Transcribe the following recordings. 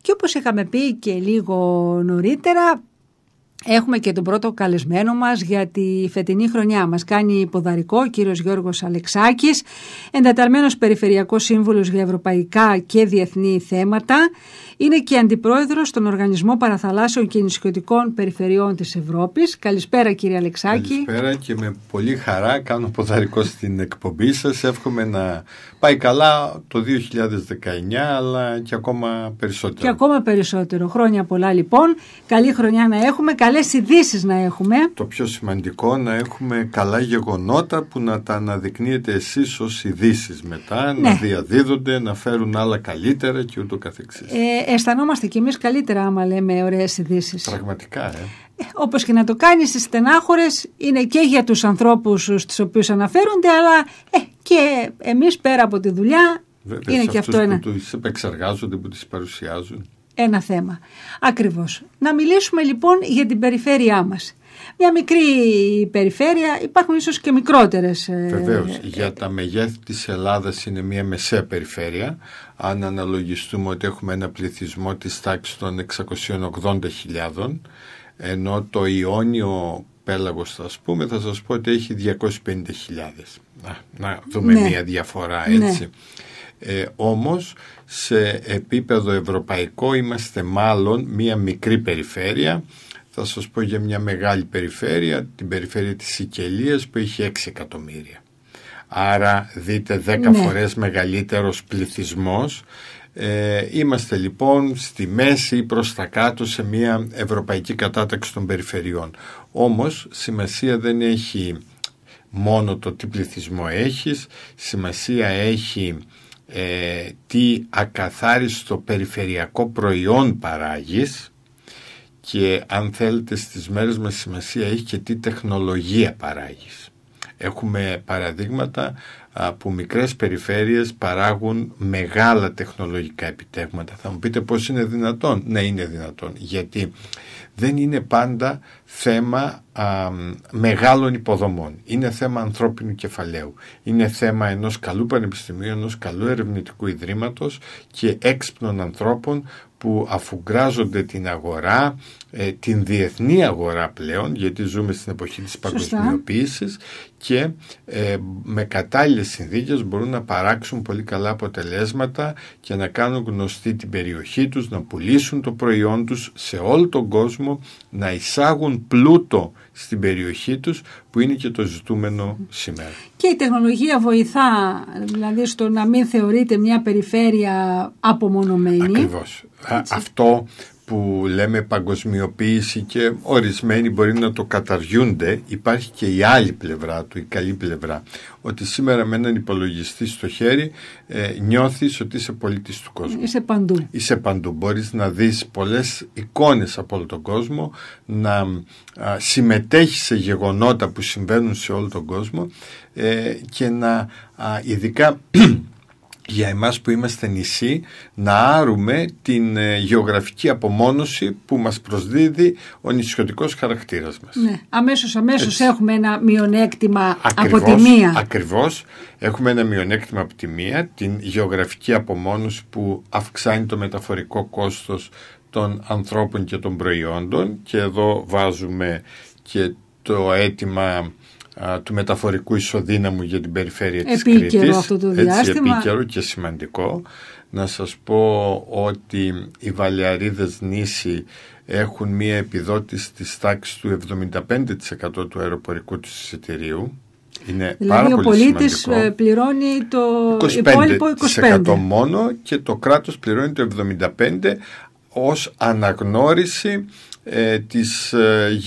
Και όπως είχαμε πει και λίγο νωρίτερα Έχουμε και τον πρώτο καλεσμένο μας για τη φετινή χρονιά. Μας κάνει ποδαρικό ο κύριος Γιώργος Αλεξάκης, ενταταλμένος Περιφερειακός Σύμβουλος για Ευρωπαϊκά και Διεθνή Θέματα. Είναι και αντιπρόεδρος στον Οργανισμό Παραθαλάσσιων και Νησιωτικών Περιφερειών της Ευρώπης. Καλησπέρα κύριε Αλεξάκη. Καλησπέρα και με πολύ χαρά κάνω ποδαρικό στην εκπομπή σας. Εύχομαι να πάει καλά το 2019 αλλά και ακόμα περισσότερο. Και ακόμα περισσότερο. Χρόνια πολλά λοιπόν. Καλή χρονιά να έχουμε καλές ειδήσεις να έχουμε. Το πιο σημαντικό να έχουμε καλά γεγονότα που να τα αναδεικνύετε εσείς ως ειδήσεις μετά, να ναι. διαδίδονται, να φέρουν άλλα καλύτερα και ούτω καθεξής. Ε, αισθανόμαστε κι εμείς καλύτερα άμα λέμε ωραίες ειδήσεις. Πραγματικά, ε. ε. Όπως και να το κάνεις οι στενάχωρες είναι και για τους ανθρώπους στους οποίους αναφέρονται, αλλά ε, και εμείς πέρα από τη δουλειά Βέβαια, είναι και αυτό ένα. Που τους επεξεργάζονται, που τις παρουσιάζουν ένα θέμα. Ακριβώς. Να μιλήσουμε λοιπόν για την περιφέρειά μας. Μια μικρή περιφέρεια, υπάρχουν ίσως και μικρότερες. Ε, Βεβαίως, ε, για τα μεγέθη της Ελλάδας είναι μια μεσαία περιφέρεια. Αν αναλογιστούμε ότι έχουμε ένα πληθυσμό της τάξης των 680.000, ενώ το Ιόνιο πέλαγος θα πούμε, θα σας πω ότι έχει 250.000. Να, να δούμε ναι. μια διαφορά έτσι. Ναι. Ε, όμως σε επίπεδο ευρωπαϊκό είμαστε μάλλον μία μικρή περιφέρεια. Θα σας πω για μια μεγάλη περιφέρεια, την περιφέρεια της Σικελίας που έχει 6 εκατομμύρια. Άρα δείτε 10 ναι. φορές μεγαλύτερος πληθυσμός. Ε, είμαστε λοιπόν στη μέση ή προς τα κάτω σε μια ευρωπαϊκή κατάταξη των περιφερειών. Όμως σημασία δεν έχει μόνο το τι πληθυσμό έχεις, σημασία έχει ε, τι ακαθάριστο περιφερειακό προϊόν παράγεις και αν θέλετε στις μέρες μας σημασία έχει και τι τεχνολογία παράγεις. Έχουμε παραδείγματα που μικρές περιφέρειες παράγουν μεγάλα τεχνολογικά επιτεύγματα. Θα μου πείτε πώς είναι δυνατόν. Ναι, είναι δυνατόν. Γιατί δεν είναι πάντα θέμα α, μεγάλων υποδομών. Είναι θέμα ανθρώπινου κεφαλαίου. Είναι θέμα ενός καλού πανεπιστημίου, ενός καλού ερευνητικού ιδρύματος και έξυπνων ανθρώπων που αφουγκράζονται την αγορά, ε, την διεθνή αγορά πλέον, γιατί ζούμε στην εποχή της παγκοσμιοποίησης και ε, με κατάλληλες συνθήκες μπορούν να παράξουν πολύ καλά αποτελέσματα και να κάνουν γνωστή την περιοχή τους, να πουλήσουν το προϊόν τους σε όλο τον κόσμο, να εισάγουν πλούτο στην περιοχή τους που είναι και το ζητούμενο σήμερα. Και η τεχνολογία βοηθά δηλαδή στο να μην θεωρείται μια περιφέρεια απομονωμένη. Ακριβώς. Αυτό που λέμε παγκοσμιοποίηση και ορισμένοι μπορεί να το καταργούνται. υπάρχει και η άλλη πλευρά του, η καλή πλευρά. Ότι σήμερα με έναν υπολογιστή στο χέρι ε, νιώθεις ότι είσαι πολίτης του κόσμου. Είσαι παντού. Είσαι παντού. Μπορείς να δεις πολλές εικόνες από όλο τον κόσμο, να συμμετέχεις σε γεγονότα που συμβαίνουν σε όλο τον κόσμο ε, και να ειδικά για εμάς που είμαστε νησί να άρουμε την ε, γεωγραφική απομόνωση που μας προσδίδει ο νησιωτικός χαρακτήρας μας. Ναι, αμέσως, αμέσως έχουμε ένα μειονέκτημα ακριβώς, από τη μία. Ακριβώς, έχουμε ένα μειονέκτημα από τη μία, την γεωγραφική απομόνωση που αυξάνει το μεταφορικό κόστος των ανθρώπων και των προϊόντων και εδώ βάζουμε και το αίτημα του μεταφορικού ισοδύναμου για την περιφέρεια της επίκαιρο Κρήτης. αυτό το διάστημα. Έτσι επίκαιρο και σημαντικό. Να σας πω ότι οι Βαλιαρίδες νήσι έχουν μία επιδότηση της τάξης του 75% του αεροπορικού τους εισιτηρίου. Είναι δηλαδή πάρα ο πολύ πολίτης σημαντικό. Ε, πληρώνει το 25% υπόλοιπο 25%. μόνο και το κράτος πληρώνει το 75% ως αναγνώριση ε, της, ε,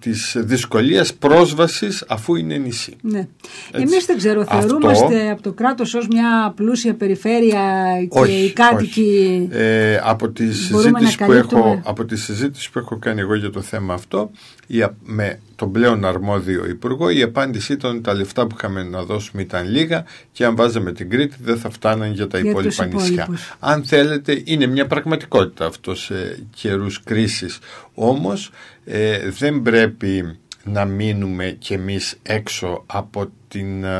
της δυσκολίας πρόσβασης αφού είναι νησί. Ναι. Εμείς δεν ξέρω, θεωρούμαστε από το κράτος ως μια πλούσια περιφέρεια και όχι, οι κάτοικοι Ε, από, τη συζήτηση που έχω, από τη συζήτηση που έχω κάνει εγώ για το θέμα αυτό με τον πλέον αρμόδιο υπουργό η απάντηση ήταν τα λεφτά που είχαμε να δώσουμε ήταν λίγα και αν βάζαμε την Κρήτη δεν θα φτάναν για τα για υπόλοιπα νησιά. Αν θέλετε είναι μια πραγματικότητα αυτό σε καιρούς κρίσης όμως ε, δεν πρέπει να μείνουμε και εμείς έξω από, την, ε,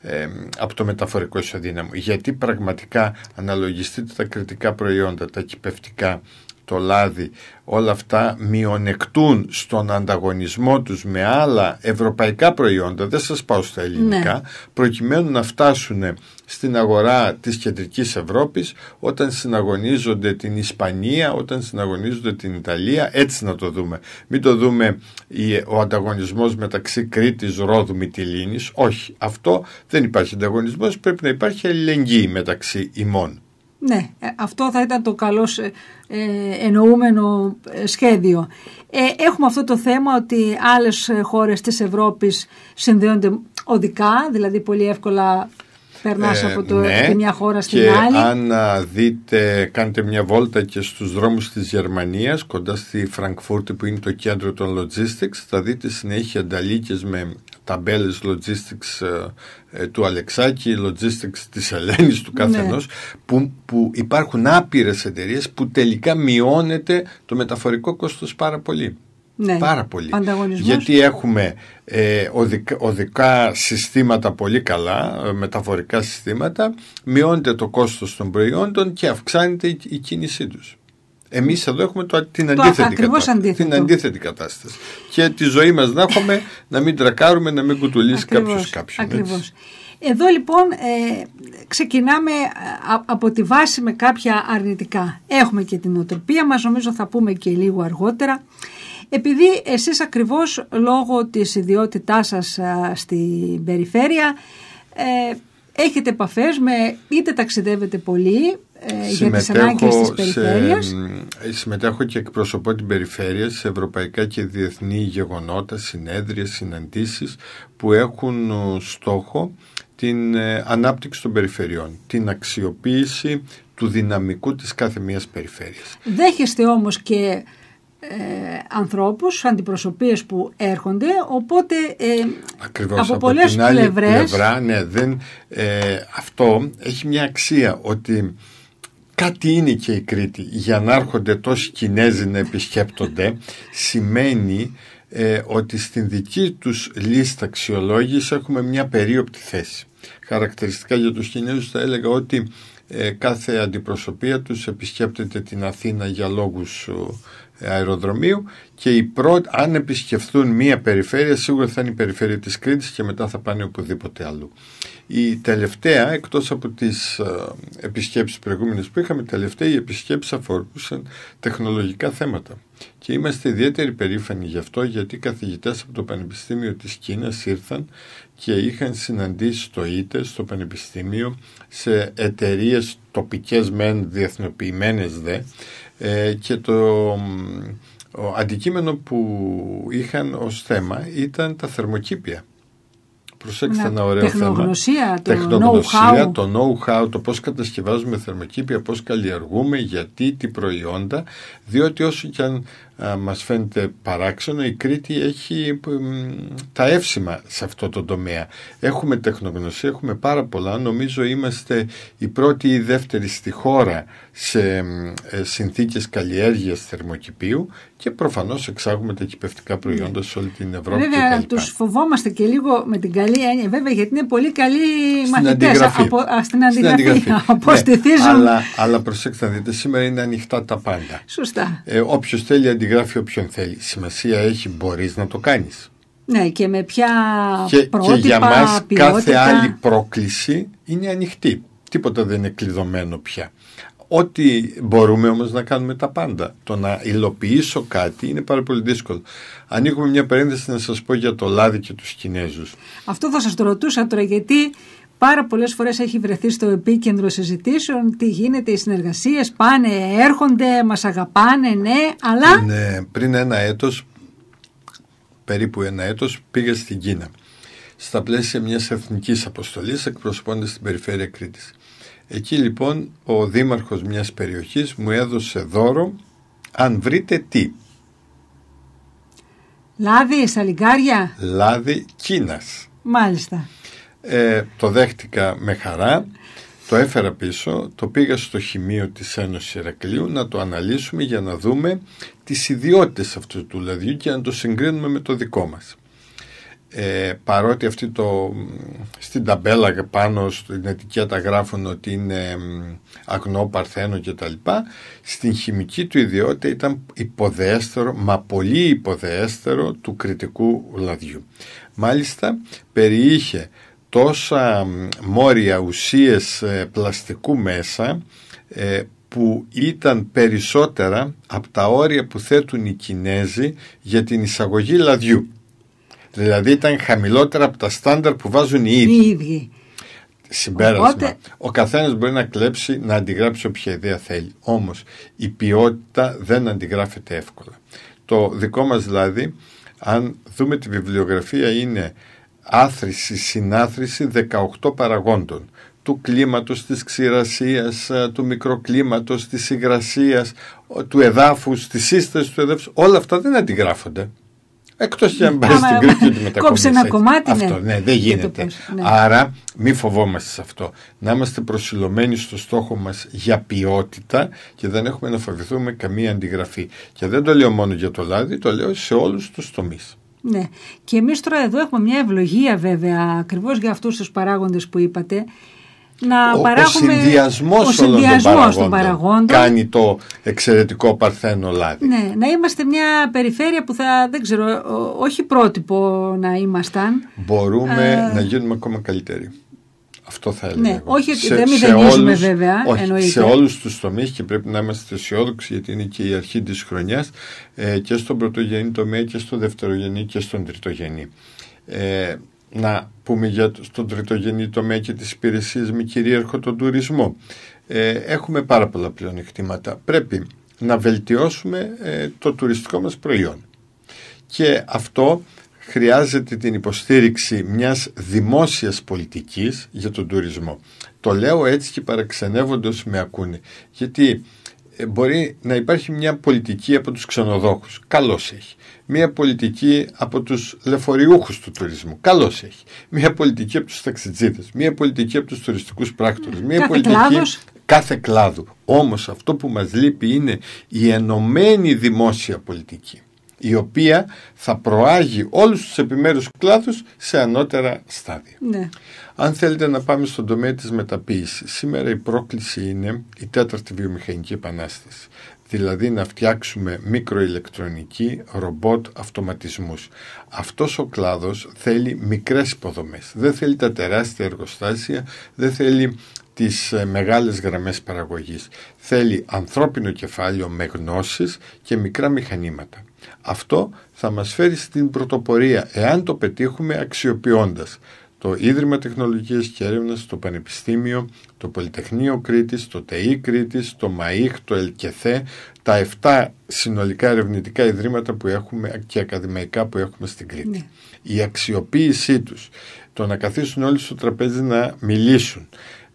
ε, από το μεταφορικό ισοδύναμο. Γιατί πραγματικά αναλογιστείτε τα κριτικά προϊόντα, τα κυπευτικά, το λάδι, όλα αυτά μειονεκτούν στον ανταγωνισμό τους με άλλα ευρωπαϊκά προϊόντα, δεν σας πάω στα ελληνικά, ναι. προκειμένου να φτάσουν στην αγορά της κεντρικής Ευρώπης όταν συναγωνίζονται την Ισπανία, όταν συναγωνίζονται την Ιταλία, έτσι να το δούμε. Μην το δούμε ο ανταγωνισμός μεταξύ Κρήτης, Ρόδου, Μητυλίνης όχι. Αυτό δεν υπάρχει ανταγωνισμός, πρέπει να υπάρχει αλληλεγγύη μεταξύ ημών. Ναι, ε, αυτό θα ήταν το καλός ε, ε, εννοούμενο σχέδιο. Έχουμε αυτό το θέμα ότι άλλες χώρες της Ευρώπης συνδέονται οδικά, δηλαδή πολύ εύκολα περνάς από το, ναι, μια χώρα στην άλλη. αν δείτε, κάνετε μια βόλτα και στους δρόμους της Γερμανίας, κοντά στη Φραγκφούρτη που είναι το κέντρο των logistics, θα δείτε συνέχεια ανταλίκες με ταμπέλες logistics ε, ε, του Αλεξάκη, logistics της Ελένης, του ναι. κάθε που, που υπάρχουν άπειρες εταιρείες που τελικά μειώνεται το μεταφορικό κόστος πάρα πολύ. Ναι. Πάρα πολύ. Γιατί έχουμε ε, οδικά συστήματα πολύ καλά, ε, μεταφορικά συστήματα, μειώνεται το κόστος των προϊόντων και αυξάνεται η, η κίνησή τους. Εμείς εδώ έχουμε το, την, αντίθετη κατάσταση, την αντίθετη κατάσταση. Και τη ζωή μας να έχουμε, να μην τρακάρουμε, να μην κουτουλήσει κάποιο κάποιον. Ακριβώς. Εδώ λοιπόν ε, ξεκινάμε ε, από τη βάση με κάποια αρνητικά. Έχουμε και την οτροπία μας νομίζω θα πούμε και λίγο αργότερα. Επειδή εσείς ακριβώς λόγω της ιδιότητάς σας στην περιφέρεια ε, έχετε επαφές με είτε ταξιδεύετε πολύ ε, συμμετέχω και εκπροσωπώ την περιφέρεια σε ευρωπαϊκά και διεθνή γεγονότα, συνέδρια, συναντήσεις που έχουν στόχο την ε, ανάπτυξη των περιφερειών, την αξιοποίηση του δυναμικού της κάθε μιας περιφέρειας. Δέχεστε όμως και ε, ανθρώπους, αντιπροσωπείες που έρχονται, οπότε ε, από, από πολλές την Πλευρά, ναι, αυτό έχει μια αξία ότι Κάτι είναι και η Κρήτη. Για να έρχονται τόσοι Κινέζοι να επισκέπτονται σημαίνει ε, ότι στην δική τους λίστα αξιολόγηση έχουμε μια περίοπτη θέση. Χαρακτηριστικά για τους Κινέζους θα έλεγα ότι ε, κάθε αντιπροσωπεία τους επισκέπτεται την Αθήνα για λόγους αεροδρομίου και οι πρώτη αν επισκεφθούν μία περιφέρεια σίγουρα θα είναι η περιφέρεια της Κρήτης και μετά θα πάνε οπουδήποτε αλλού. Η τελευταία, εκτός από τις ε, επισκέψεις προηγούμενες που είχαμε, τελευταία οι επισκέψεις αφορούσαν τεχνολογικά θέματα. Και είμαστε ιδιαίτερη περήφανοι γι' αυτό γιατί οι καθηγητές από το Πανεπιστήμιο της Κίνας ήρθαν και είχαν συναντήσει στο ΙΤΕ, στο Πανεπιστήμιο, σε εταιρείες τοπικές μεν, διεθνοποιημένες δε, ε, και το αντικείμενο που είχαν ως θέμα ήταν τα θερμοκήπια. Προσέξτε ναι. ένα ωραίο τεχνογνωσία, θέμα. Το τεχνογνωσία, know-how. το know-how, το πώς κατασκευάζουμε θερμοκήπια, πώς καλλιεργούμε, γιατί, τι προϊόντα, διότι όσο και αν μας φαίνεται παράξενο η Κρήτη έχει τα εύσημα σε αυτό το τομέα έχουμε τεχνογνωσία, έχουμε πάρα πολλά νομίζω είμαστε η πρώτη ή η δεύτερη στη χώρα σε ε, συνθήκες καλλιέργειας θερμοκηπίου και προφανώς εξάγουμε τα κυπευτικά προϊόντα σε όλη την Ευρώπη Βέβαια και τους φοβόμαστε και λίγο με την καλή έννοια βέβαια γιατί είναι πολύ καλοί στην μαθητές αντιγραφή. Από, α, στην αντιγραφή, ναι, αποστηθίζουν Ναι, αλλά, αλλά προσέξτε να δείτε σήμερα είναι ανοιχτά τα πάντα Σωστά. Ε, θέλει αντιγραφή γράφει όποιον θέλει. Σημασία έχει μπορείς να το κάνεις. Ναι και με ποια και, πρότυπα, Και για μας κάθε άλλη πρόκληση είναι ανοιχτή. Τίποτα δεν είναι κλειδωμένο πια. Ό,τι μπορούμε όμως να κάνουμε τα πάντα. Το να υλοποιήσω κάτι είναι πάρα πολύ δύσκολο. Ανοίγουμε μια παρένθεση να σας πω για το λάδι και τους Κινέζους. Αυτό θα σας το ρωτούσα τώρα γιατί πάρα πολλές φορές έχει βρεθεί στο επίκεντρο συζητήσεων τι γίνεται, οι συνεργασίες πάνε, έρχονται, μας αγαπάνε, ναι, αλλά... Ναι, πριν ένα έτος, περίπου ένα έτος, πήγα στην Κίνα. Στα πλαίσια μιας εθνικής αποστολής εκπροσωπώντας την περιφέρεια Κρήτης. Εκεί λοιπόν ο δήμαρχος μιας περιοχής μου έδωσε δώρο αν βρείτε τι. Λάδι, σαλιγκάρια. Λάδι Κίνας. Μάλιστα. Ε, το δέχτηκα με χαρά, το έφερα πίσω, το πήγα στο χημείο της Ένωσης Ερακλείου να το αναλύσουμε για να δούμε τις ιδιότητες αυτού του λαδιού και να το συγκρίνουμε με το δικό μας. Ε, παρότι αυτή το, στην ταμπέλα πάνω στην ετικέτα γράφουν ότι είναι αγνό, παρθένο κτλ. Στην χημική του ιδιότητα ήταν υποδέστερο, μα πολύ υποδέστερο του κριτικού λαδιού. Μάλιστα περιείχε τόσα μόρια ουσίες ε, πλαστικού μέσα ε, που ήταν περισσότερα από τα όρια που θέτουν οι Κινέζοι για την εισαγωγή λαδιού. Δηλαδή ήταν χαμηλότερα από τα στάνταρ που βάζουν οι ίδιοι. Οι Συμπέρασμα. Ο καθένας μπορεί να κλέψει, να αντιγράψει όποια ιδέα θέλει. Όμως η ποιότητα δεν αντιγράφεται εύκολα. Το δικό μας δηλαδή, αν δούμε τη βιβλιογραφία είναι άθρηση, συνάθρηση 18 παραγόντων του κλίματος, της ξηρασίας, ε, του μικροκλίματος, της υγρασίας, του εδάφους, της σύστασης του εδάφους, όλα αυτά δεν αντιγράφονται. Εκτός και αν πάει ναι, στην Κρήτη και μετακομίσει. Κόψε ένα κομμάτι, Αυτό, ναι, ναι δεν γίνεται. Ναι. Άρα μη φοβόμαστε σε αυτό. Να είμαστε προσιλωμένοι στο στόχο μας για ποιότητα και δεν έχουμε να φοβηθούμε καμία αντιγραφή. Και δεν το λέω μόνο για το λάδι, το λέω σε όλους τους τομείς. Ναι. Και εμείς τώρα εδώ έχουμε μια ευλογία βέβαια ακριβώς για αυτούς τους παράγοντες που είπατε. Να ο, παράγουμε... ο συνδυασμός, των, παραγόντων των παραγόντων κάνει το εξαιρετικό παρθένο λάδι. Ναι, να είμαστε μια περιφέρεια που θα, δεν ξέρω, όχι πρότυπο να ήμασταν. Μπορούμε να γίνουμε ακόμα καλύτεροι. Αυτό θα έλεγα. Ναι, εγώ. όχι ότι δεν μηδενίζουμε βέβαια. Όχι, σε όλους τους τομείς και πρέπει να είμαστε αισιόδοξοι γιατί είναι και η αρχή της χρονιάς ε, και στον πρωτογενή τομέα και στο δευτερογενή και στον τριτογενή. Ε, να πούμε για τον τριτογενή τομέα και τις υπηρεσίες με κυρίαρχο τον τουρισμό. Ε, έχουμε πάρα πολλά πλεονεκτήματα. Πρέπει να βελτιώσουμε ε, το τουριστικό μας προϊόν. Και αυτό χρειάζεται την υποστήριξη μιας δημόσιας πολιτικής για τον τουρισμό. Το λέω έτσι και παραξενεύοντας με ακούνε, γιατί ε, μπορεί να υπάρχει μια πολιτική από τους ξενοδόχους, καλώς έχει. Μια πολιτική από τους λεφοριούχους του τουρισμού, καλώς έχει. Μια πολιτική από τους ταξιτζίδες, μια πολιτική από τους τουριστικούς πράκτορες, μια πολιτική κάθε κλάδου. Όμως αυτό που μας λείπει είναι η ενωμένη δημόσια πολιτική η οποία θα προάγει όλους τους επιμέρους κλάδους σε ανώτερα στάδια. Ναι. Αν θέλετε να πάμε στον τομέα της μεταποίησης, σήμερα η πρόκληση είναι η τέταρτη βιομηχανική επανάσταση. Δηλαδή να φτιάξουμε μικροηλεκτρονική, ρομπότ, αυτοματισμούς. Αυτός ο κλάδος θέλει μικρές υποδομές. Δεν θέλει τα τεράστια εργοστάσια, δεν θέλει τις ε, μεγάλες γραμμές παραγωγής. Θέλει ανθρώπινο κεφάλαιο με γνώσεις και μικρά μηχανήματα. Αυτό θα μας φέρει στην πρωτοπορία, εάν το πετύχουμε αξιοποιώντας το Ίδρυμα Τεχνολογίας και Έρευνας, το Πανεπιστήμιο, το Πολυτεχνείο Κρήτης, το ΤΕΗ Κρήτης, το ΜΑΙΧ, το ΕΛΚΕΘΕ, τα 7 συνολικά ερευνητικά ιδρύματα που έχουμε και ακαδημαϊκά που έχουμε στην Κρήτη. Ναι. Η αξιοποίησή τους, το να καθίσουν όλοι στο τραπέζι να μιλήσουν,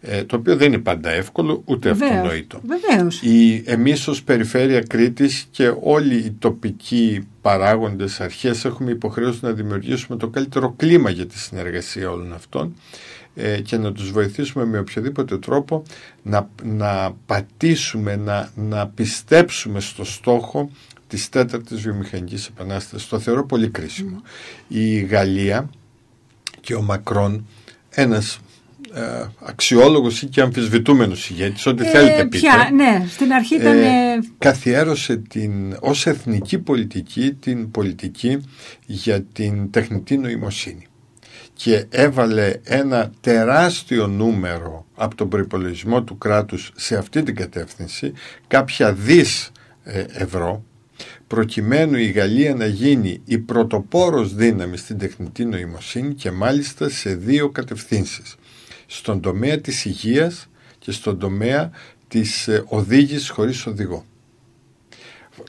ε, το οποίο δεν είναι πάντα εύκολο ούτε Βεβαίως. αυτονοητό. Βεβαίως. Η, εμείς ως Περιφέρεια Κρήτης και όλοι οι τοπικοί παράγοντες αρχές έχουμε υποχρέωση να δημιουργήσουμε το καλύτερο κλίμα για τη συνεργασία όλων αυτών ε, και να τους βοηθήσουμε με οποιοδήποτε τρόπο να, να πατήσουμε, να, να πιστέψουμε στο στόχο της τέταρτης βιομηχανικής επανάστασης. Το θεωρώ πολύ κρίσιμο. Η Γαλλία και ο Μακρόν, ένας ε, αξιόλογος ή και αμφισβητούμενος ηγέτης, ό,τι ε, θέλετε πείτε. ναι, στην αρχή ε, ήταν... καθιέρωσε την, ως εθνική πολιτική την πολιτική για την τεχνητή νοημοσύνη και έβαλε ένα τεράστιο νούμερο από τον προπολογισμό του κράτους σε αυτή την κατεύθυνση, κάποια δις ευρώ, προκειμένου η Γαλλία να γίνει η πρωτοπόρος δύναμη στην τεχνητή νοημοσύνη και μάλιστα σε δύο κατευθύνσεις στον τομέα της υγείας και στον τομέα της ε, οδήγησης χωρίς οδηγό.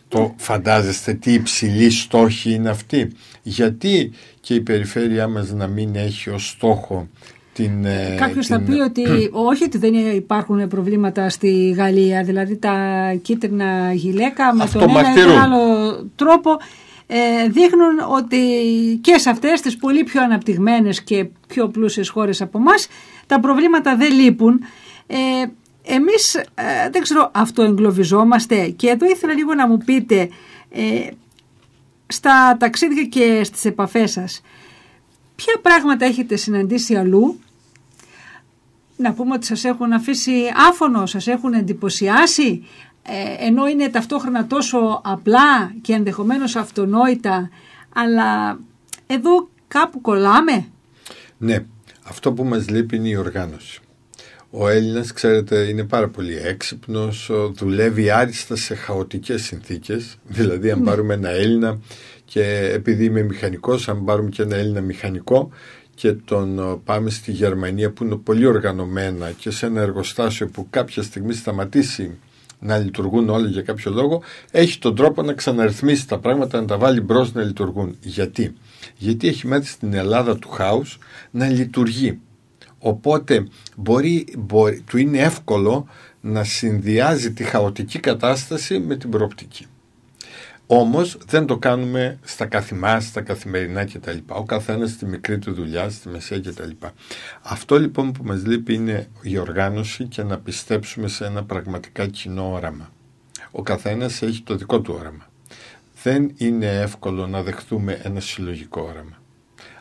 Το φαντάζεστε τι υψηλή στόχη είναι αυτή. Γιατί και η περιφέρειά μας να μην έχει ως στόχο την, ε, Κάποιος την... θα πει ότι όχι ότι δεν υπάρχουν προβλήματα στη Γαλλία, δηλαδή τα κίτρινα γυλαίκα με τον ένα ή τον άλλο τρόπο ε, δείχνουν ότι και σε αυτές τις πολύ πιο αναπτυγμένες και πιο πλούσιες χώρες από μας τα προβλήματα δεν λείπουν. Ε, εμείς ε, δεν ξέρω αυτό και εδώ ήθελα λίγο να μου πείτε ε, στα ταξίδια και στις επαφές σας ποια πράγματα έχετε συναντήσει αλλού να πούμε ότι σας έχουν αφήσει άφωνο, σας έχουν εντυπωσιάσει ε, ενώ είναι ταυτόχρονα τόσο απλά και ενδεχομένως αυτονόητα αλλά εδώ κάπου κολλάμε. Ναι, αυτό που μας λείπει είναι η οργάνωση. Ο Έλληνας, ξέρετε, είναι πάρα πολύ έξυπνος, δουλεύει άριστα σε χαοτικές συνθήκες. Δηλαδή, αν ναι. πάρουμε ένα Έλληνα και επειδή είμαι μηχανικός, αν πάρουμε και ένα Έλληνα μηχανικό και τον πάμε στη Γερμανία που είναι πολύ οργανωμένα και σε ένα εργοστάσιο που κάποια στιγμή σταματήσει να λειτουργούν όλοι για κάποιο λόγο, έχει τον τρόπο να ξαναρυθμίσει τα πράγματα, να τα βάλει μπρος να λειτουργούν. Γιατί γιατί έχει μάθει στην Ελλάδα του χάους να λειτουργεί. Οπότε μπορεί, μπορεί, του είναι εύκολο να συνδυάζει τη χαοτική κατάσταση με την προοπτική. Όμως δεν το κάνουμε στα καθημά, στα καθημερινά κτλ. Ο καθένας στη μικρή του δουλειά, στη μεσαία κτλ. Αυτό λοιπόν που μας λείπει είναι η οργάνωση και να πιστέψουμε σε ένα πραγματικά κοινό όραμα. Ο καθένας έχει το δικό του όραμα δεν είναι εύκολο να δεχθούμε ένα συλλογικό όραμα.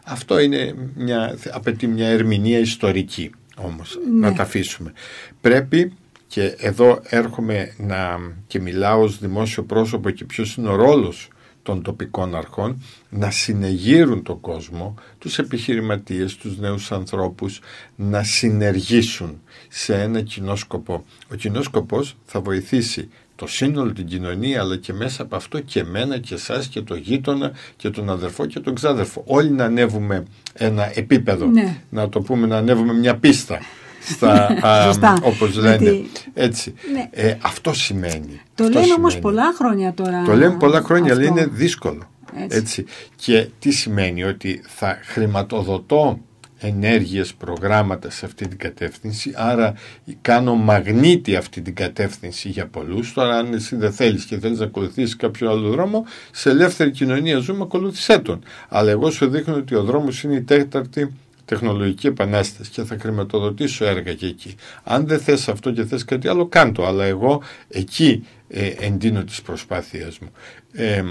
Αυτό είναι μια, απαιτεί μια ερμηνεία ιστορική όμως, να ναι. τα αφήσουμε. Πρέπει και εδώ έρχομαι να, και μιλάω ως δημόσιο πρόσωπο και ποιος είναι ο ρόλος των τοπικών αρχών να συνεγείρουν τον κόσμο, τους επιχειρηματίες, τους νέους ανθρώπους, να συνεργήσουν σε ένα κοινό σκοπό. Ο κοινός σκοπός θα βοηθήσει το σύνολο την κοινωνία αλλά και μέσα από αυτό και μένα και εσάς και το γείτονα και τον αδερφό και τον ξάδερφο. Όλοι να ανέβουμε ένα επίπεδο, ναι. να το πούμε να ανέβουμε μια πίστα στα, α, όπως λένε. Έτσι. Ναι. Ε, αυτό σημαίνει. Το λένε όμως πολλά χρόνια τώρα. Το λένε πολλά χρόνια αυτό. αλλά είναι δύσκολο. Έτσι. Και τι σημαίνει ότι θα χρηματοδοτώ ενέργειες, προγράμματα σε αυτή την κατεύθυνση, άρα κάνω μαγνήτη αυτή την κατεύθυνση για πολλούς. Τώρα αν εσύ δεν θέλεις και θέλεις να ακολουθήσεις κάποιο άλλο δρόμο, σε ελεύθερη κοινωνία ζούμε ακολούθησέ τον. Αλλά εγώ σου δείχνω ότι ο δρόμος είναι η τέταρτη τεχνολογική επανάσταση και θα χρηματοδοτήσω έργα και εκεί. Αν δεν θες αυτό και θες κάτι άλλο, κάντο. Αλλά εγώ εκεί ε, εντείνω τις προσπάθειές μου. Ε,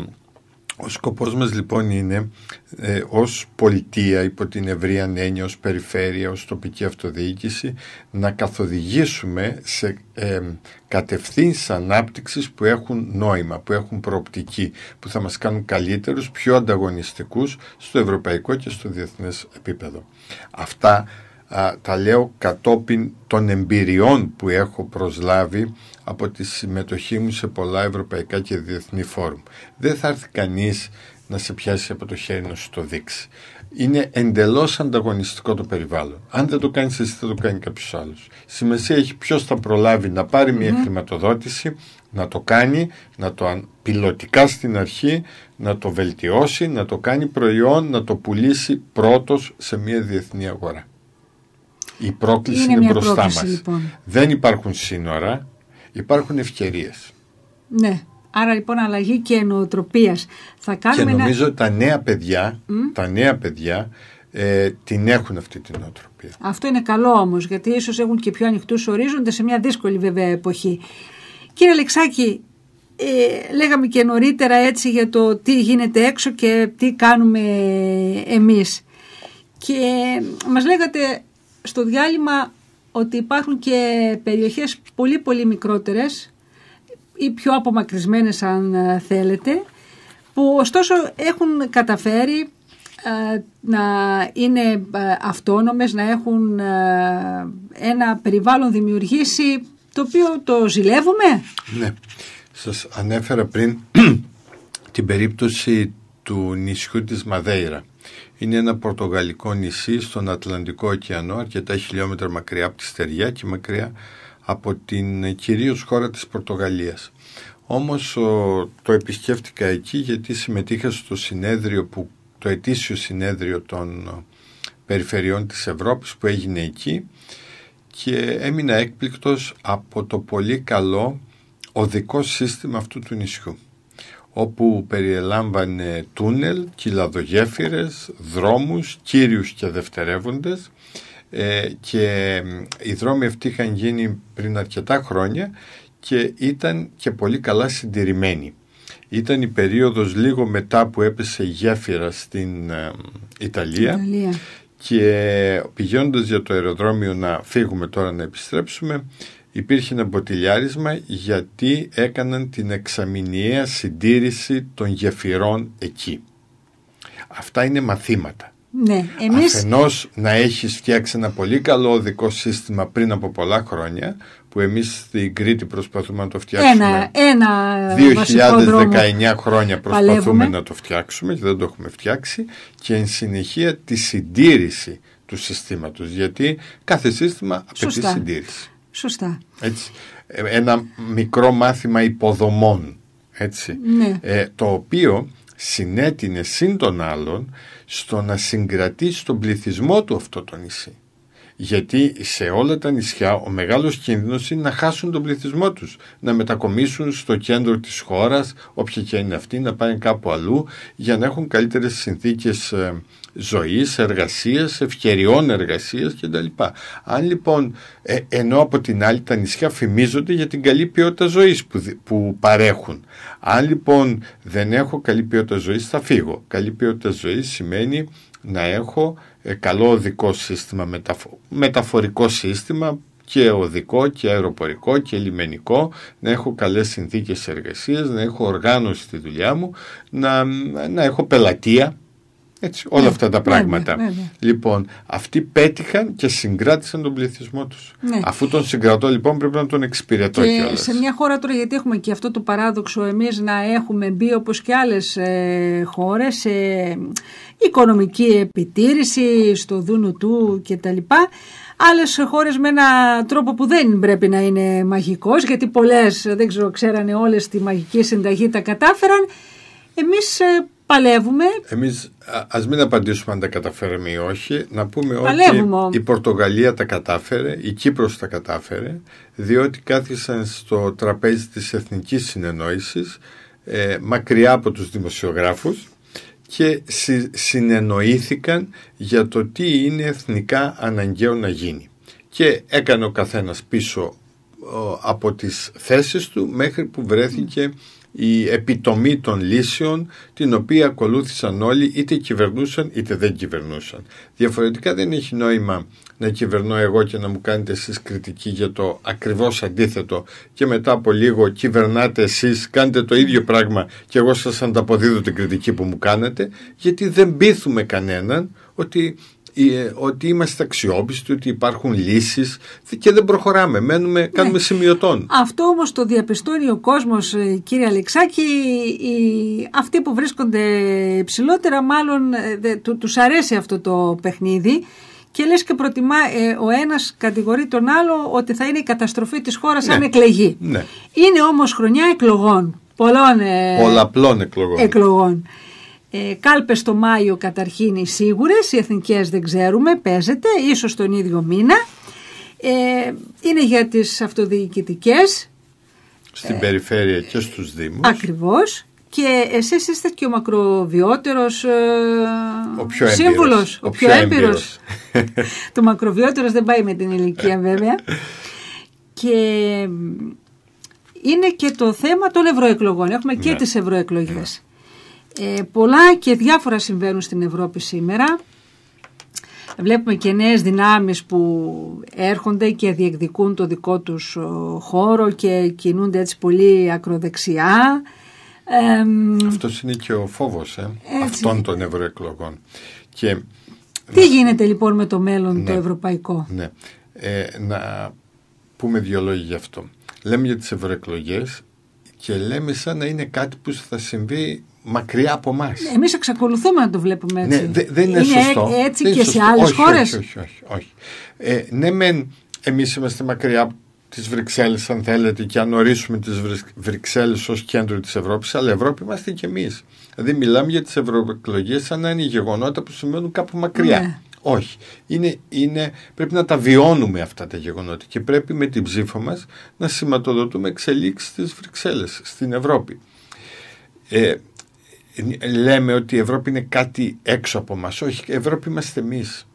ο σκοπός μας λοιπόν είναι ε, ως πολιτεία υπό την ευρεία έννοια, ως περιφέρεια, ως τοπική αυτοδιοίκηση να καθοδηγήσουμε σε ε, κατευθύνσεις ανάπτυξης που έχουν νόημα, που έχουν προοπτική, που θα μας κάνουν καλύτερους, πιο ανταγωνιστικούς στο ευρωπαϊκό και στο διεθνές επίπεδο. Αυτά τα λέω κατόπιν των εμπειριών που έχω προσλάβει από τη συμμετοχή μου σε πολλά ευρωπαϊκά και διεθνή φόρουμ. Δεν θα έρθει κανείς να σε πιάσει από το χέρι να σου το δείξει. Είναι εντελώς ανταγωνιστικό το περιβάλλον. Αν δεν το κάνεις εσύ, θα το κάνει κάποιος άλλος. Σημασία έχει ποιος θα προλάβει να παρει μια χρηματοδότηση, να το κάνει, να το πιλωτικά στην αρχή, να το βελτιώσει, να το κάνει προϊόν, να το πουλήσει πρώτος σε μια διεθνή αγορά. Η πρόκληση είναι, είναι μπροστά μας. Λοιπόν. Δεν υπάρχουν σύνορα υπάρχουν ευκαιρίες. Ναι. Άρα λοιπόν αλλαγή και νοοτροπίας. Θα κάνουμε και νομίζω τα νέα παιδιά, τα νέα παιδιά ε, την έχουν αυτή την νοοτροπία. Αυτό είναι καλό όμως γιατί ίσως έχουν και πιο ανοιχτούς ορίζοντες σε μια δύσκολη βέβαια εποχή. Κύριε Αλεξάκη, ε, λέγαμε και νωρίτερα έτσι για το τι γίνεται έξω και τι κάνουμε εμείς. Και μας λέγατε στο διάλειμμα ότι υπάρχουν και περιοχές πολύ πολύ μικρότερες ή πιο απομακρυσμένες αν ε, θέλετε που ωστόσο έχουν καταφέρει ε, να είναι ε, αυτόνομες, να έχουν ένα περιβάλλον δημιουργήσει το οποίο το ζηλεύουμε. Ναι, σας ανέφερα πριν την περίπτωση του νησιού της Μαδέιρα είναι ένα πορτογαλικό νησί στον Ατλαντικό ωκεανό, αρκετά χιλιόμετρα μακριά από τη στεριά και μακριά από την ε, κυρίως χώρα της Πορτογαλίας. Όμως το επισκέφτηκα εκεί γιατί συμμετείχα στο συνέδριο που, το ετήσιο συνέδριο των ε, περιφερειών της Ευρώπης που έγινε εκεί και έμεινα έκπληκτος από το πολύ καλό οδικό σύστημα αυτού του νησιού όπου περιελάμβανε τούνελ, κυλαδογέφυρες, δρόμους, κύριους και δευτερεύοντες ε, και οι δρόμοι αυτοί είχαν γίνει πριν αρκετά χρόνια και ήταν και πολύ καλά συντηρημένοι. Ήταν η περίοδος λίγο μετά που έπεσε η γέφυρα στην ε, Ιταλία, Ιταλία και ε, πηγαίνοντας για το αεροδρόμιο να φύγουμε τώρα να επιστρέψουμε υπήρχε ένα μποτιλιάρισμα γιατί έκαναν την εξαμηνιαία συντήρηση των γεφυρών εκεί. Αυτά είναι μαθήματα. Ναι, εμείς... Αφενός να έχεις φτιάξει ένα πολύ καλό οδικό σύστημα πριν από πολλά χρόνια που εμείς στην Κρήτη προσπαθούμε να το φτιάξουμε ένα, ένα 2019 χρόνια προσπαθούμε να το φτιάξουμε και δεν το έχουμε φτιάξει και εν συνεχεία τη συντήρηση του συστήματος γιατί κάθε σύστημα απαιτεί συντήρηση. Σωστά. Έτσι. Ε, ένα μικρό μάθημα υποδομών. Έτσι. Ναι. Ε, το οποίο συνέτεινε σύν των άλλων στο να συγκρατήσει τον πληθυσμό του αυτό το νησί. Γιατί σε όλα τα νησιά ο μεγάλος κίνδυνος είναι να χάσουν τον πληθυσμό τους, να μετακομίσουν στο κέντρο της χώρας, όποια και είναι αυτή, να πάνε κάπου αλλού για να έχουν καλύτερες συνθήκες ε, ζωής, εργασίας, ευκαιριών εργασίας κτλ. Αν λοιπόν, ε, ενώ από την άλλη τα νησιά φημίζονται για την καλή ποιότητα ζωής που, που παρέχουν. Αν λοιπόν δεν έχω καλή ποιότητα ζωής θα φύγω. Καλή ποιότητα ζωής σημαίνει να έχω ε, καλό οδικό σύστημα, μεταφορικό σύστημα και οδικό και αεροπορικό και λιμενικό, να έχω καλές συνθήκες εργασίας, να έχω οργάνωση στη δουλειά μου, να, να έχω πελατεία, έτσι, όλα ναι, αυτά τα ναι, πράγματα. Ναι, ναι, ναι. λοιπόν, αυτοί πέτυχαν και συγκράτησαν τον πληθυσμό τους. Αφού τον συγκρατώ, λοιπόν, πρέπει να τον εξυπηρετώ και Σε μια χώρα τώρα, γιατί έχουμε και αυτό το παράδοξο εμείς να έχουμε μπει όπως και άλλες ε, χώρες σε οικονομική επιτήρηση, στο δούνο του κτλ. Άλλες χώρες με ένα τρόπο που δεν πρέπει να είναι μαγικός, γιατί πολλές δεν ξέρω, ξέρανε όλες τη μαγική συνταγή, τα κατάφεραν. Εμείς ε, Παλεύουμε. Εμείς, α μην απαντήσουμε αν τα καταφέραμε ή όχι, να πούμε Παλεύουμε. ότι η Πορτογαλία πουμε κατάφερε, η Κύπρος τα κατάφερε, διότι κάθισαν στο τραπέζι της Εθνικής Συνεννόησης, ε, μακριά από τους δημοσιογράφους και συ, συνεννοήθηκαν για το τι είναι εθνικά αναγκαίο να γίνει. Και έκανε ο καθένας πίσω από τις θέσεις του μέχρι που βρέθηκε η επιτομή των λύσεων την οποία ακολούθησαν όλοι είτε κυβερνούσαν είτε δεν κυβερνούσαν. Διαφορετικά δεν έχει νόημα να κυβερνώ εγώ και να μου κάνετε εσείς κριτική για το ακριβώς αντίθετο και μετά από λίγο κυβερνάτε εσείς, κάντε το ίδιο πράγμα και εγώ σας ανταποδίδω την κριτική που μου κάνετε γιατί δεν πείθουμε κανέναν ότι ε, ότι είμαστε αξιόπιστοι, ότι υπάρχουν λύσεις και δεν προχωράμε, μένουμε, ναι. κάνουμε σημειωτών. Αυτό όμως το διαπιστώνει ο κόσμος, ε, κύριε Αλεξάκη, οι, αυτοί που βρίσκονται ψηλότερα μάλλον ε, του, αρέσει αυτό το παιχνίδι και λες και προτιμά ο ένας κατηγορεί τον άλλο ότι θα είναι η καταστροφή της χώρας ναι. αν εκλεγεί. Ναι. Είναι όμως χρονιά εκλογών, πολλών πολλαπλών εκλογών. εκλογών. Ε, κάλπες το Μάιο καταρχήν οι σίγουρες, οι εθνικές δεν ξέρουμε, παίζεται, ίσως τον ίδιο μήνα. Ε, είναι για τις αυτοδιοικητικές. Στην ε, περιφέρεια και στους Δήμους. Ακριβώς. Και εσείς είστε και ο μακροβιότερος ε, ο σύμβουλος, ο, ο πιο έμπειρος. το μακροβιότερος δεν πάει με την ηλικία βέβαια. και ε, είναι και το θέμα των ευρωεκλογών. Έχουμε και ναι. τις ευρωεκλογές. Ναι. Ε, πολλά και διάφορα συμβαίνουν στην Ευρώπη σήμερα. Βλέπουμε και νέες δυνάμεις που έρχονται και διεκδικούν το δικό τους χώρο και κινούνται έτσι πολύ ακροδεξιά. Ε, Αυτός είναι και ο φόβος ε, αυτών των ευρωεκλογών. Και τι γίνεται λοιπόν με το μέλλον ναι. το ευρωπαϊκό. Ναι. Ε, να πούμε δύο λόγια γι' αυτό. Λέμε για τις ευρωεκλογές και λέμε σαν να είναι κάτι που θα συμβεί μακριά από εμάς. Ναι, εμείς εξακολουθούμε να το βλέπουμε ναι, έτσι. Ναι, δε, δεν είναι, είναι σωστό. Ε- έτσι δεν και σωστό. σε άλλε χώρε. Όχι, όχι, όχι. όχι. Ε, ναι, μεν εμείς είμαστε μακριά από τις Βρυξέλλες, αν θέλετε, και αν ορίσουμε τις Βρυξέλλες ως κέντρο της Ευρώπης, αλλά Ευρώπη είμαστε κι εμείς. Δηλαδή, μιλάμε για τις ευρωεκλογές σαν να είναι γεγονότα που σημαίνουν κάπου μακριά. Ναι. Όχι. Είναι, είναι, πρέπει να τα βιώνουμε αυτά τα γεγονότα και πρέπει με την ψήφο μας να σηματοδοτούμε εξελίξεις στις Βρυξέλλες, στην Ευρώπη. Ε, λέμε ότι η Ευρώπη είναι κάτι έξω από μας. Όχι, η Ευρώπη είμαστε εμείς.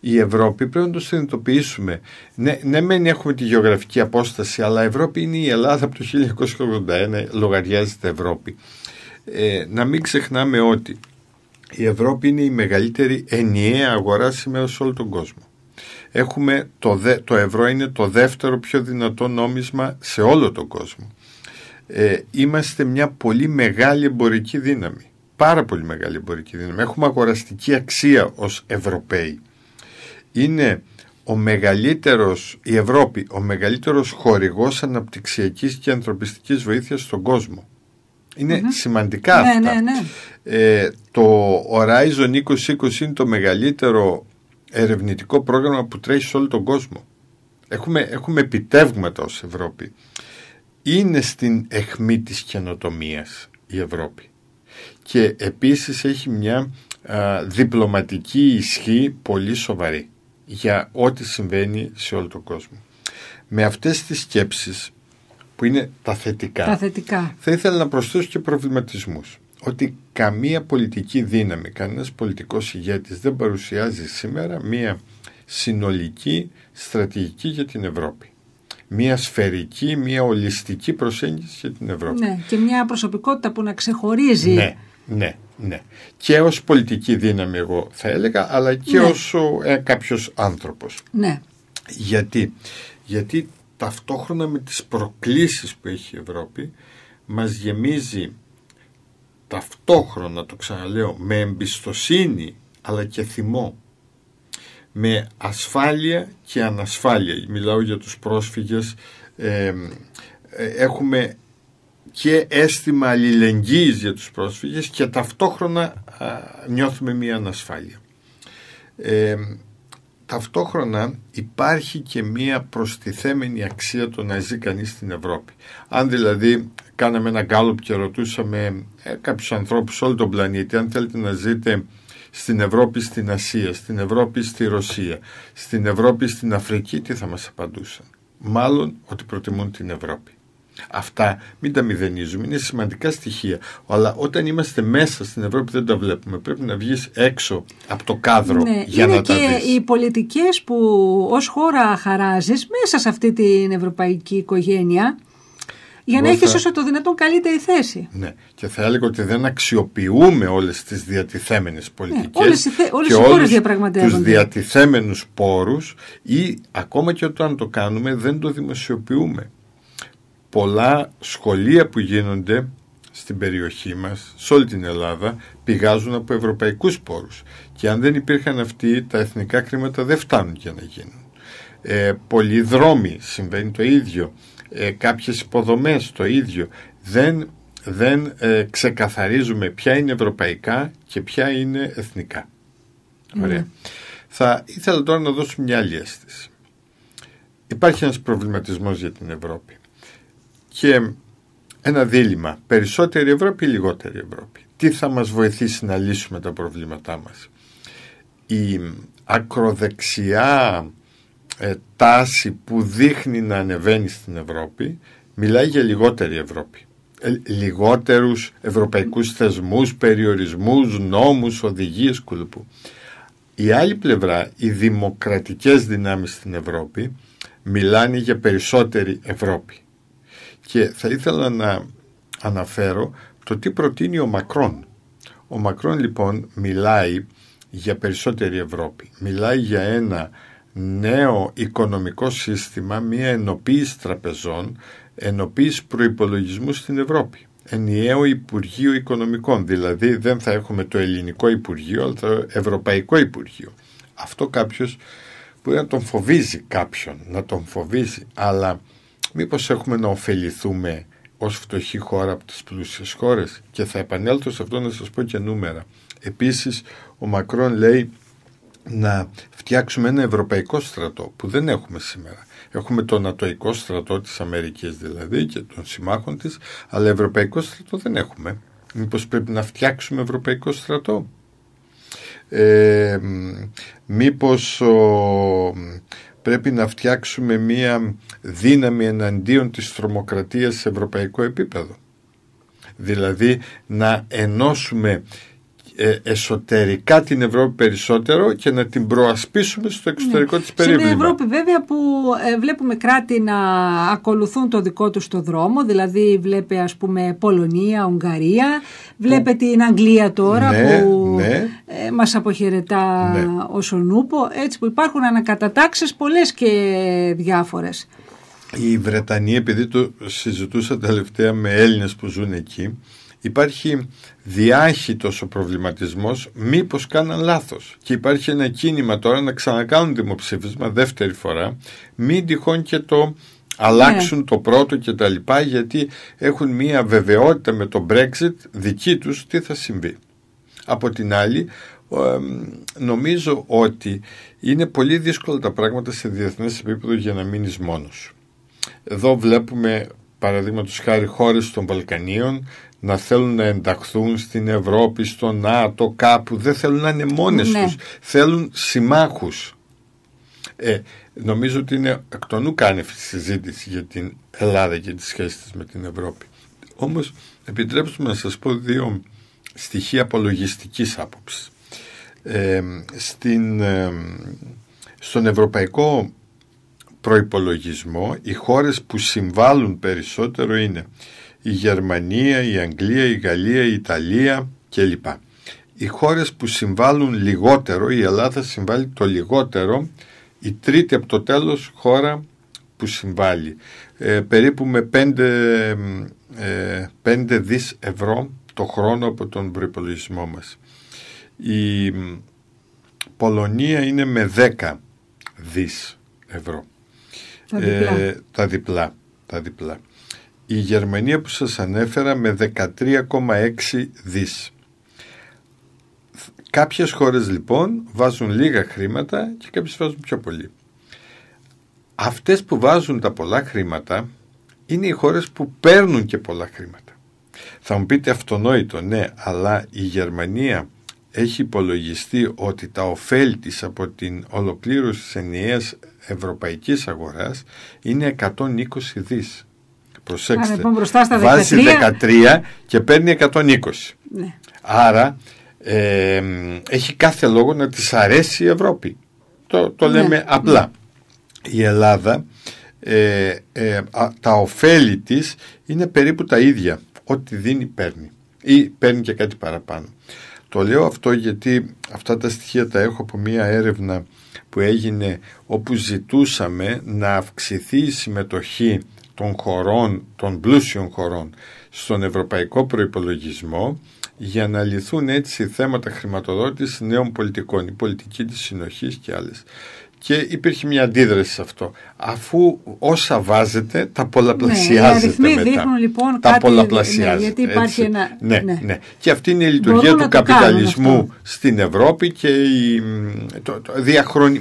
Η Ευρώπη πρέπει να το συνειδητοποιήσουμε. Ναι, ναι μεν έχουμε τη γεωγραφική απόσταση, αλλά η Ευρώπη είναι η Ελλάδα από το 1981, λογαριάζεται Ευρώπη. Ε, να μην ξεχνάμε ότι η Ευρώπη είναι η μεγαλύτερη ενιαία αγορά σήμερα σε όλο τον κόσμο. Έχουμε το, το ευρώ είναι το δεύτερο πιο δυνατό νόμισμα σε όλο τον κόσμο ε, είμαστε μια πολύ μεγάλη εμπορική δύναμη. Πάρα πολύ μεγάλη εμπορική δύναμη. Έχουμε αγοραστική αξία ως Ευρωπαίοι. Είναι ο μεγαλύτερος, η Ευρώπη, ο μεγαλύτερος χορηγός αναπτυξιακής και ανθρωπιστικής βοήθειας στον κόσμο. σημαντικά ναι, αυτά. Ναι, ναι. Ε, το Horizon 2020 είναι το μεγαλύτερο ερευνητικό πρόγραμμα που τρέχει σε όλο τον κόσμο. Έχουμε, έχουμε επιτεύγματα ως Ευρώπη είναι στην αιχμή της καινοτομίας η Ευρώπη και επίσης έχει μια διπλωματική ισχύ πολύ σοβαρή για ό,τι συμβαίνει σε όλο τον κόσμο. Με αυτές τις σκέψεις που είναι τα θετικά, τα θετικά. θα ήθελα να προσθέσω και προβληματισμούς ότι καμία πολιτική δύναμη, κανένας πολιτικός ηγέτης δεν παρουσιάζει σήμερα μία συνολική στρατηγική για την Ευρώπη μια σφαιρική, μια ολιστική προσέγγιση για την Ευρώπη. Ναι, και μια προσωπικότητα που να ξεχωρίζει. Ναι, ναι, ναι. Και ως πολιτική δύναμη εγώ θα έλεγα, αλλά και ναι. ως ε, κάποιος άνθρωπος. Ναι. Γιατί, γιατί ταυτόχρονα με τις προκλήσεις που έχει η Ευρώπη μας γεμίζει ταυτόχρονα, το ξαναλέω, με εμπιστοσύνη αλλά και θυμό με ασφάλεια και ανασφάλεια. Μιλάω για τους πρόσφυγες. Ε, έχουμε και αίσθημα αλληλεγγύης για τους πρόσφυγες και ταυτόχρονα νιώθουμε μία ανασφάλεια. Ε, ταυτόχρονα υπάρχει και μία προστιθέμενη αξία το να ζει κανείς στην Ευρώπη. Αν δηλαδή κάναμε ένα γκάλωπ και ρωτούσαμε ε, κάποιους ανθρώπους σε όλο τον πλανήτη αν θέλετε να ζείτε στην Ευρώπη, στην Ασία, στην Ευρώπη, στη Ρωσία, στην Ευρώπη, στην Αφρική, τι θα μας απαντούσαν. Μάλλον ότι προτιμούν την Ευρώπη. Αυτά μην τα μηδενίζουμε, είναι σημαντικά στοιχεία. Αλλά όταν είμαστε μέσα στην Ευρώπη δεν τα βλέπουμε. Πρέπει να βγεις έξω από το κάδρο ναι, για να και τα δεις. Οι πολιτικές που ως χώρα χαράζεις μέσα σε αυτή την ευρωπαϊκή οικογένεια για να έχει όσο το δυνατόν καλύτερη θέση. Ναι. Και θα έλεγα ότι δεν αξιοποιούμε όλες τις διατιθέμενες πολιτικέ. Ναι, όλες οι, οι χώρε διαπραγματεύονται. Τους διατιθέμενους πόρους ή ακόμα και όταν το κάνουμε δεν το δημοσιοποιούμε. Πολλά σχολεία που γίνονται στην περιοχή μας, σε όλη την Ελλάδα, πηγάζουν από ευρωπαϊκούς πόρους. Και αν δεν υπήρχαν αυτοί, τα εθνικά κρίματα δεν φτάνουν για να γίνουν. Ε, πολλοί δρόμοι, συμβαίνει το ίδιο ε, κάποιες υποδομές το ίδιο. Δεν, δεν ε, ξεκαθαρίζουμε ποια είναι ευρωπαϊκά και ποια είναι εθνικά. Ωραία. Ναι. Θα ήθελα τώρα να δώσω μια άλλη αίσθηση. Υπάρχει ένας προβληματισμός για την Ευρώπη και ένα δίλημα. Περισσότερη Ευρώπη ή λιγότερη Ευρώπη. Τι θα μας βοηθήσει να λύσουμε τα προβλήματά μας. Η ακροδεξιά ε, τάση που δείχνει να ανεβαίνει στην Ευρώπη μιλάει για λιγότερη Ευρώπη. Ε, λιγότερους ευρωπαϊκούς θεσμούς, περιορισμούς, νόμους, οδηγίες κλπ. Η άλλη πλευρά, οι δημοκρατικές δυνάμεις στην Ευρώπη μιλάνε για περισσότερη Ευρώπη. Και θα ήθελα να αναφέρω το τι προτείνει ο Μακρόν. Ο Μακρόν λοιπόν μιλάει για περισσότερη Ευρώπη. Μιλάει για ένα νέο οικονομικό σύστημα, μια ενοποίηση τραπεζών, ενοποίηση προϋπολογισμού στην Ευρώπη. Ενιαίο Υπουργείο Οικονομικών, δηλαδή δεν θα έχουμε το Ελληνικό Υπουργείο, αλλά το Ευρωπαϊκό Υπουργείο. Αυτό κάποιος μπορεί να τον φοβίζει κάποιον, να τον φοβίζει, αλλά μήπως έχουμε να ωφεληθούμε ως φτωχή χώρα από τις πλούσιες χώρες και θα επανέλθω σε αυτό να σας πω και νούμερα. Επίσης ο Μακρόν λέει να φτιάξουμε ένα ευρωπαϊκό στρατό που δεν έχουμε σήμερα. Έχουμε τον Νατοϊκό στρατό της Αμερικής δηλαδή και των συμμάχων της, αλλά ευρωπαϊκό στρατό δεν έχουμε. Μήπως πρέπει να φτιάξουμε ευρωπαϊκό στρατό. Ε, μήπως πρέπει να φτιάξουμε μία δύναμη εναντίον της τρομοκρατίας σε ευρωπαϊκό επίπεδο. Δηλαδή να ενώσουμε ε, εσωτερικά την Ευρώπη περισσότερο και να την προασπίσουμε στο εξωτερικό ναι. της Σε Στην Ευρώπη βέβαια που ε, βλέπουμε κράτη να ακολουθούν το δικό τους το δρόμο, δηλαδή βλέπε ας πούμε Πολωνία, Ουγγαρία, βλέπε την Αγγλία τώρα ναι, που ναι. Ε, μας αποχαιρετά ναι. Νούπο, έτσι που υπάρχουν ανακατατάξεις πολλές και διάφορες. Η Βρετανία, επειδή το συζητούσα τελευταία με Έλληνες που ζουν εκεί, υπάρχει διάχυτος ο προβληματισμός μήπως κάναν λάθος και υπάρχει ένα κίνημα τώρα να ξανακάνουν δημοψήφισμα δεύτερη φορά μην τυχόν και το αλλάξουν ναι. το πρώτο και τα λοιπά γιατί έχουν μια βεβαιότητα με το Brexit δική τους τι θα συμβεί. Από την άλλη νομίζω ότι είναι πολύ δύσκολα τα πράγματα σε διεθνές επίπεδο για να μείνεις μόνος. Εδώ βλέπουμε παραδείγματος χάρη χώρες των Βαλκανίων να θέλουν να ενταχθούν στην Ευρώπη, στο ΝΑΤΟ, κάπου. Δεν θέλουν να είναι μόνες ναι. τους. Θέλουν συμμάχους. Ε, νομίζω ότι είναι εκ των νου κάνει συζήτηση για την Ελλάδα και τις σχέσεις της με την Ευρώπη. Όμως επιτρέψτε να σας πω δύο στοιχεία απολογιστικής άποψης. Ε, στην, ε, στον ευρωπαϊκό προϋπολογισμό οι χώρες που συμβάλλουν περισσότερο είναι η Γερμανία, η Αγγλία, η Γαλλία, η Ιταλία κλπ. Οι χώρες που συμβάλλουν λιγότερο, η Ελλάδα συμβάλλει το λιγότερο, η τρίτη από το τέλος χώρα που συμβάλλει. Ε, περίπου με 5, 5 ε, δις ευρώ το χρόνο από τον προϋπολογισμό μας. Η Πολωνία είναι με 10 δις ευρώ. Τα διπλά. Ε, τα διπλά. Τα διπλά η Γερμανία που σας ανέφερα με 13,6 δις. Κάποιες χώρες λοιπόν βάζουν λίγα χρήματα και κάποιες βάζουν πιο πολύ. Αυτές που βάζουν τα πολλά χρήματα είναι οι χώρες που παίρνουν και πολλά χρήματα. Θα μου πείτε αυτονόητο, ναι, αλλά η Γερμανία έχει υπολογιστεί ότι τα ωφέλη της από την ολοκλήρωση της ενιαίας ευρωπαϊκής αγοράς είναι 120 δις. Προσέξτε. 13... Βάζει 13 και παίρνει 120. Ναι. Άρα έχει κάθε λόγο να της αρέσει η Ευρώπη. Το, το ναι. λέμε απλά. Η Ελλάδα, ε, ε, τα ωφέλη της είναι περίπου τα ίδια. Ό,τι δίνει παίρνει. Ή παίρνει και κάτι παραπάνω. Το λέω αυτό γιατί αυτά τα στοιχεία τα έχω από μία έρευνα που έγινε όπου ζητούσαμε να αυξηθεί η συμμετοχή των χωρών, των πλούσιων χωρών στον ευρωπαϊκό προϋπολογισμό για να λυθούν έτσι θέματα χρηματοδότησης νέων πολιτικών, η πολιτική της συνοχής και άλλες. Και υπήρχε μια αντίδραση σε αυτό. Αφού όσα βάζετε τα πολλαπλασιάζετε ναι, οι μετά. Δείχνουν, λοιπόν, τα κάτι, πολλαπλασιάζετε. Ναι, γιατί υπάρχει ένα... Ναι, ναι, ναι, Και αυτή είναι η λειτουργία του καπιταλισμού στην Ευρώπη και η,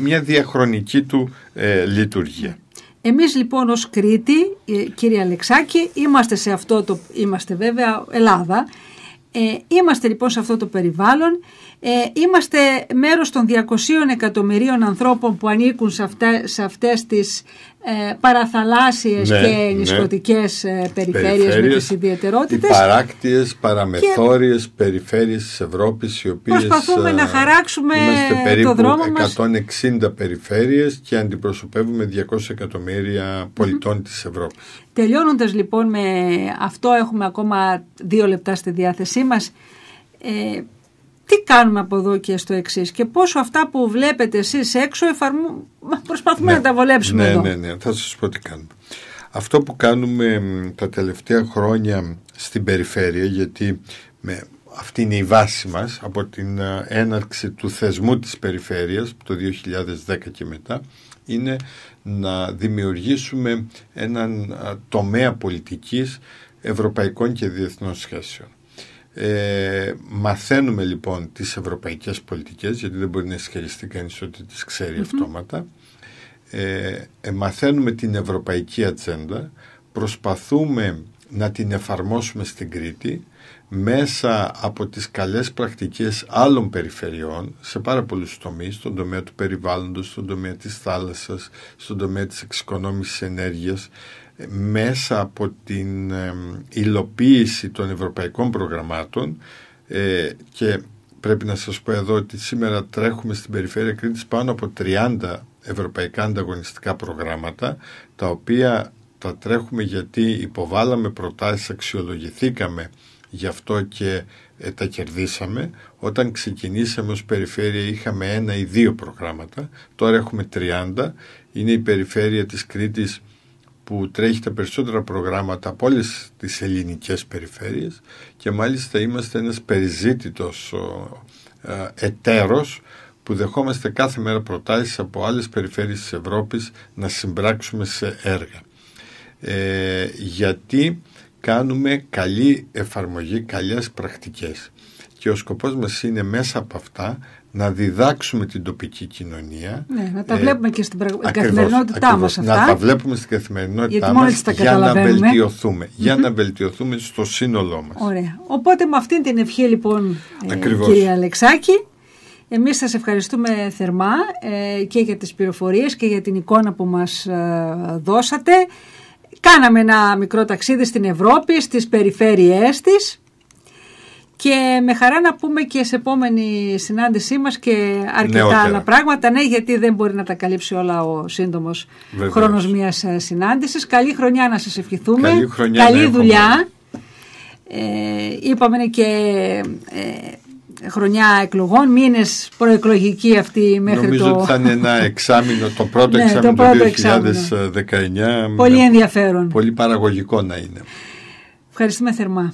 μια διαχρονική του ε, λειτουργία. Εμείς λοιπόν ως Κρήτη, ε, κύριε Αλεξάκη, είμαστε σε αυτό το, είμαστε βέβαια Ελλάδα, ε, είμαστε λοιπόν σε αυτό το περιβάλλον ε, είμαστε μέρος των 200 εκατομμυρίων ανθρώπων που ανήκουν σε, αυτά, σε αυτές τις ε, παραθαλάσσιες ναι, και νησκωτικές ναι. Ε, περιφέρειες, με τις ιδιαιτερότητες. παράκτιες, παραμεθόριες και... περιφέρειες της Ευρώπης οι οποίες προσπαθούμε να χαράξουμε το δρόμο μας. περίπου 160 περιφέρειες και αντιπροσωπεύουμε 200 εκατομμύρια πολιτών mm-hmm. της Ευρώπης. Τελειώνοντας λοιπόν με αυτό έχουμε ακόμα δύο λεπτά στη διάθεσή μας. Ε, τι κάνουμε από εδώ και στο εξής και πόσο αυτά που βλέπετε εσείς έξω εφαρμο... προσπαθούμε ναι. να τα βολέψουμε ναι, εδώ. Ναι, ναι, θα σας πω τι κάνουμε. Αυτό που κάνουμε τα τελευταία χρόνια στην περιφέρεια, γιατί με, αυτή είναι η βάση μας από την έναρξη του θεσμού της περιφέρειας το 2010 και μετά, είναι να δημιουργήσουμε έναν τομέα πολιτικής ευρωπαϊκών και διεθνών σχέσεων. Ε, μαθαίνουμε λοιπόν τις ευρωπαϊκές πολιτικές γιατί δεν μπορεί να ισχυριστεί κανείς ότι τις ξερει αυτόματα ε, ε, μαθαίνουμε την ευρωπαϊκή ατζέντα προσπαθούμε να την εφαρμόσουμε στην Κρήτη μέσα από τις καλές πρακτικές άλλων περιφερειών σε πάρα πολλούς τομείς, στον τομέα του περιβάλλοντος, στον τομέα της θάλασσας, στον τομέα της εξοικονόμησης ενέργειας, μέσα από την υλοποίηση των ευρωπαϊκών προγραμμάτων ε, και πρέπει να σας πω εδώ ότι σήμερα τρέχουμε στην περιφέρεια Κρήτης πάνω από 30 ευρωπαϊκά ανταγωνιστικά προγράμματα τα οποία τα τρέχουμε γιατί υποβάλαμε προτάσεις, αξιολογηθήκαμε γι' αυτό και ε, τα κερδίσαμε. Όταν ξεκινήσαμε ως περιφέρεια είχαμε ένα ή δύο προγράμματα, τώρα έχουμε 30. Είναι η περιφέρεια της Κρήτης που τρέχει τα περισσότερα προγράμματα από όλες τις ελληνικές περιφέρειες και μάλιστα είμαστε ένας περιζήτητος ε, εταίρος που δεχόμαστε κάθε μέρα προτάσεις από άλλες περιφέρειες της Ευρώπης να συμπράξουμε σε έργα. Ε, γιατί κάνουμε καλή εφαρμογή, καλές πρακτικές. Και ο σκοπός μας είναι μέσα από αυτά να διδάξουμε την τοπική κοινωνία. Ναι, να τα ε, βλέπουμε και στην καθημερινότητά μας αυτά. Να τα βλέπουμε στην καθημερινότητά μα για να βελτιωθουμε Για να βελτιωθούμε στο σύνολό μας. Ωραία. Οπότε με αυτή την ευχή, λοιπόν, ε, κύριε Αλεξάκη, εμείς σας ευχαριστούμε θερμά ε, και για τις πληροφορίες και για την εικόνα που μας ε, δώσατε. Κάναμε ένα μικρό ταξίδι στην Ευρώπη, στις περιφέρειές της και με χαρά να πούμε και σε επόμενη συνάντησή μας και αρκετά Νεότερα. άλλα πράγματα. Ναι, γιατί δεν μπορεί να τα καλύψει όλα ο σύντομος χρόνος μιας ε, συνάντησης. Καλή χρονιά να σας ευχηθούμε. Καλή, χρονιά Καλή δουλειά. Ε, είπαμε και ε, χρονιά εκλογών, μήνες προεκλογική αυτή μέχρι Νομίζω το... Νομίζω ότι θα είναι ένα εξάμεινο, το πρώτο ναι, εξάμεινο το 2019. Πολύ ενδιαφέρον. Πολύ παραγωγικό να είναι. Ευχαριστούμε θερμά.